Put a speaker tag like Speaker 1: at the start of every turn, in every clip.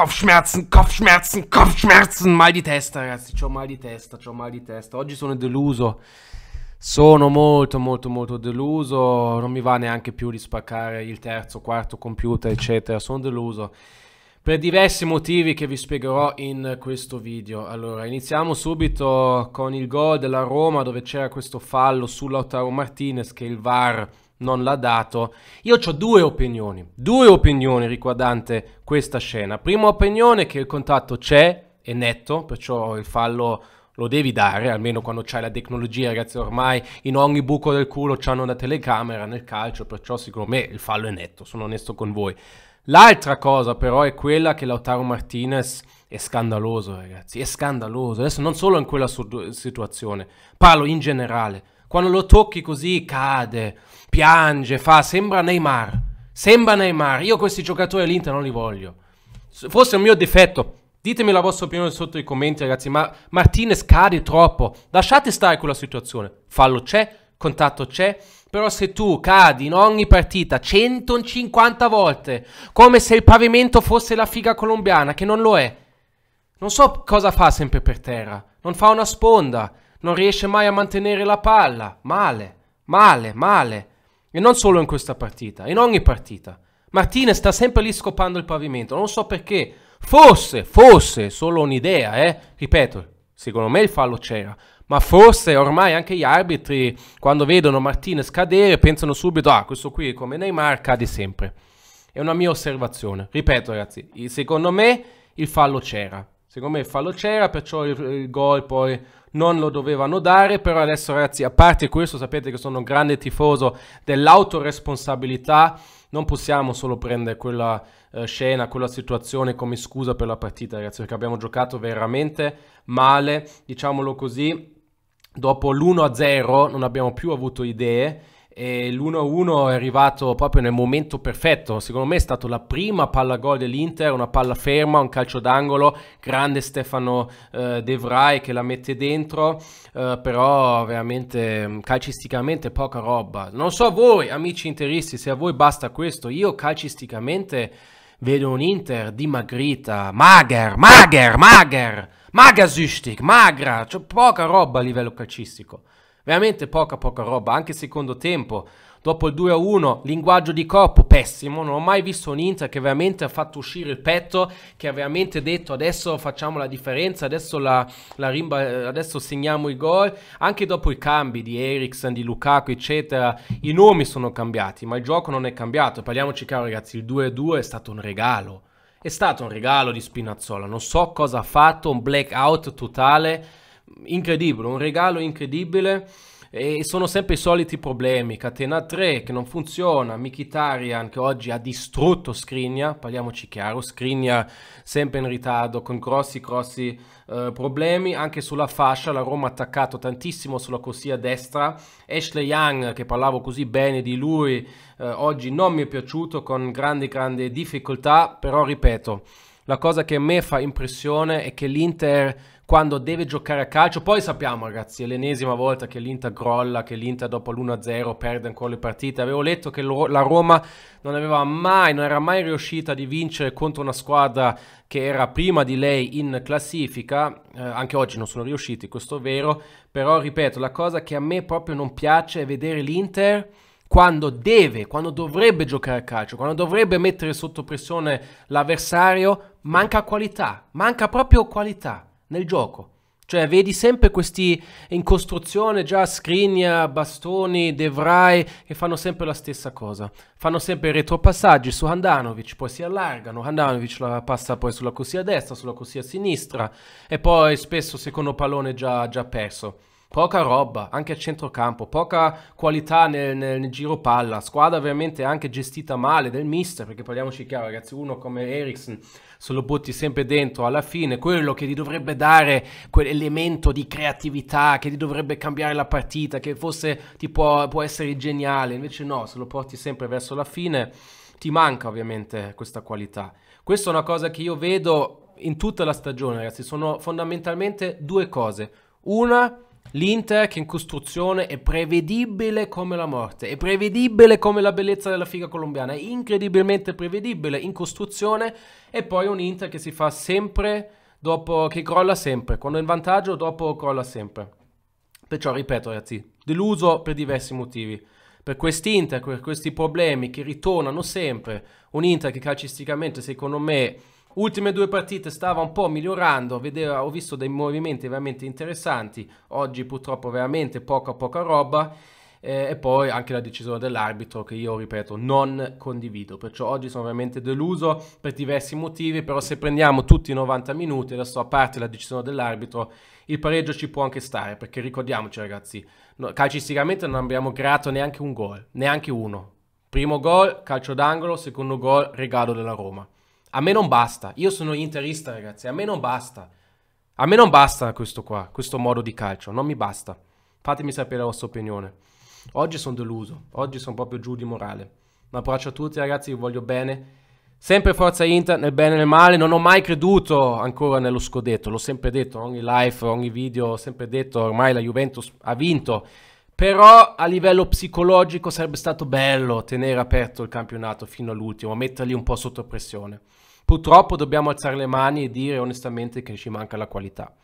Speaker 1: Kopfschmerzen, Kopfschmerzen, Kopfschmerzen. Mal di testa, ragazzi. C'ho mal di testa, c'ho mal di testa. Oggi sono deluso. Sono molto, molto, molto deluso. Non mi va neanche più di spaccare il terzo, quarto computer, eccetera. Sono deluso per diversi motivi che vi spiegherò in questo video. Allora, iniziamo subito con il gol della Roma dove c'era questo fallo su Lautaro Martinez che il VAR non l'ha dato. Io ho due opinioni, due opinioni riguardante questa scena. Prima opinione che il contatto c'è, è netto, perciò il fallo lo devi dare, almeno quando c'hai la tecnologia, ragazzi, ormai in ogni buco del culo c'hanno una telecamera nel calcio, perciò secondo me il fallo è netto, sono onesto con voi. L'altra cosa però è quella che Lautaro Martinez è scandaloso, ragazzi, è scandaloso. Adesso non solo in quella situazione, parlo in generale. Quando lo tocchi così cade, piange, fa, sembra Neymar. Sembra Neymar. Io questi giocatori all'Inter non li voglio. Forse è un mio difetto. Ditemi la vostra opinione sotto i commenti, ragazzi. Ma Martinez cade troppo. Lasciate stare quella situazione. Fallo c'è, contatto c'è, però se tu cadi in ogni partita 150 volte, come se il pavimento fosse la figa colombiana, che non lo è, non so cosa fa sempre per terra, non fa una sponda, non riesce mai a mantenere la palla, male, male, male, e non solo in questa partita, in ogni partita. Martinez sta sempre lì scopando il pavimento, non so perché, forse, forse, solo un'idea, eh, ripeto, secondo me il fallo c'era, ma forse ormai anche gli arbitri quando vedono Martinez cadere pensano subito ah questo qui come Neymar cade sempre. È una mia osservazione. Ripeto ragazzi, secondo me il fallo c'era. Secondo me il fallo c'era, perciò il, il gol poi non lo dovevano dare, però adesso ragazzi, a parte questo, sapete che sono un grande tifoso dell'autoresponsabilità, non possiamo solo prendere quella eh, scena, quella situazione come scusa per la partita, ragazzi, perché abbiamo giocato veramente male, diciamolo così, dopo l'1-0 non abbiamo più avuto idee e l'1-1 è arrivato proprio nel momento perfetto. Secondo me è stata la prima palla gol dell'Inter, una palla ferma, un calcio d'angolo, grande Stefano eh, De Vrij che la mette dentro, eh, però veramente mm, calcisticamente poca roba. Non so a voi, amici interisti, se a voi basta questo, io calcisticamente vedo un Inter dimagrita, mager, mager, mager, magasüchtig, magra, c'è poca roba a livello calcistico. Veramente poca poca roba, anche secondo tempo. Dopo il 2-1, linguaggio di corpo pessimo, non ho mai visto un Inter che veramente ha fatto uscire il petto, che ha veramente detto adesso facciamo la differenza, adesso, la, la rimba, adesso segniamo i gol. Anche dopo i cambi di Eriksen, di Lukaku, eccetera, i nomi sono cambiati, ma il gioco non è cambiato. Parliamoci chiaro ragazzi, il 2-2 è stato un regalo. È stato un regalo di Spinazzola, non so cosa ha fatto, un blackout totale incredibile, un regalo incredibile e sono sempre i soliti problemi, Catena 3 che non funziona, Mikitarian che oggi ha distrutto Scrigna, parliamoci chiaro, Scrigna sempre in ritardo con grossi grossi eh, problemi, anche sulla fascia la Roma ha attaccato tantissimo sulla corsia destra, Ashley Young che parlavo così bene di lui eh, oggi non mi è piaciuto con grandi grandi difficoltà, però ripeto la cosa che a me fa impressione è che l'Inter quando deve giocare a calcio. Poi sappiamo, ragazzi, è l'ennesima volta che l'Inter crolla, che l'Inter dopo l'1-0 perde ancora le partite. Avevo letto che la Roma non aveva mai, non era mai riuscita di vincere contro una squadra che era prima di lei in classifica. Eh, anche oggi non sono riusciti, questo è vero. Però, ripeto, la cosa che a me proprio non piace è vedere l'Inter quando deve, quando dovrebbe giocare a calcio, quando dovrebbe mettere sotto pressione l'avversario, manca qualità, manca proprio qualità nel gioco. Cioè, vedi sempre questi in costruzione già Scrigna, Bastoni, De Vrij che fanno sempre la stessa cosa. Fanno sempre retropassaggi su Handanovic, poi si allargano. Handanovic la passa poi sulla corsia destra, sulla corsia sinistra e poi spesso secondo pallone già, già perso poca roba anche a centrocampo, poca qualità nel, nel, nel, giro palla, squadra veramente anche gestita male del mister, perché parliamoci chiaro ragazzi, uno come Eriksen se lo butti sempre dentro alla fine, quello che gli dovrebbe dare quell'elemento di creatività, che gli dovrebbe cambiare la partita, che forse ti può, può essere geniale, invece no, se lo porti sempre verso la fine ti manca ovviamente questa qualità. Questa è una cosa che io vedo in tutta la stagione, ragazzi, sono fondamentalmente due cose. Una L'Inter che in costruzione è prevedibile come la morte, è prevedibile come la bellezza della figa colombiana, è incredibilmente prevedibile in costruzione e poi un Inter che si fa sempre dopo, che crolla sempre, quando è in vantaggio dopo crolla sempre. Perciò ripeto ragazzi, deluso per diversi motivi. Per quest'Inter, per questi problemi che ritornano sempre, un Inter che calcisticamente secondo me Ultime due partite stava un po' migliorando, vedeva, ho visto dei movimenti veramente interessanti, oggi purtroppo veramente poca poca roba eh, e poi anche la decisione dell'arbitro che io ripeto non condivido perciò oggi sono veramente deluso per diversi motivi però se prendiamo tutti i 90 minuti adesso a parte la decisione dell'arbitro il pareggio ci può anche stare perché ricordiamoci ragazzi no, calcisticamente non abbiamo creato neanche un gol neanche uno primo gol calcio d'angolo secondo gol regalo della Roma a me non basta. Io sono interista, ragazzi. A me non basta. A me non basta questo qua, questo modo di calcio. Non mi basta. Fatemi sapere la vostra opinione. Oggi sono deluso. Oggi sono proprio giù di morale. Un abbraccio a tutti, ragazzi. Vi voglio bene. Sempre forza Inter, nel bene e nel male. Non ho mai creduto ancora nello scudetto. L'ho sempre detto, ogni live, ogni video. Ho sempre detto, ormai la Juventus ha vinto. Però a livello psicologico sarebbe stato bello tenere aperto il campionato fino all'ultimo, metterli un po' sotto pressione purtroppo dobbiamo alzare le mani e dire onestamente che ci manca la qualità.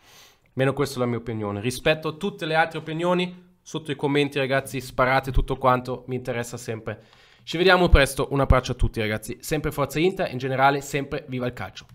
Speaker 1: Meno questa è la mia opinione. Rispetto a tutte le altre opinioni, sotto i commenti ragazzi sparate tutto quanto, mi interessa sempre. Ci vediamo presto, un abbraccio a tutti ragazzi, sempre Forza Inter, in generale sempre viva il calcio.